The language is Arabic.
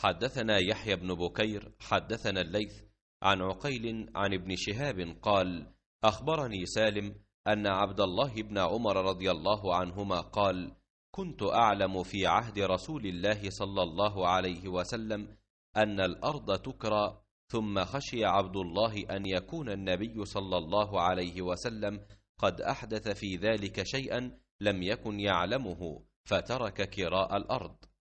حدثنا يحيى بن بكير حدثنا الليث عن عقيل عن ابن شهاب قال أخبرني سالم أن عبد الله بن عمر رضي الله عنهما قال كنت أعلم في عهد رسول الله صلى الله عليه وسلم أن الأرض تكرى ثم خشي عبد الله أن يكون النبي صلى الله عليه وسلم قد أحدث في ذلك شيئا لم يكن يعلمه فترك كراء الأرض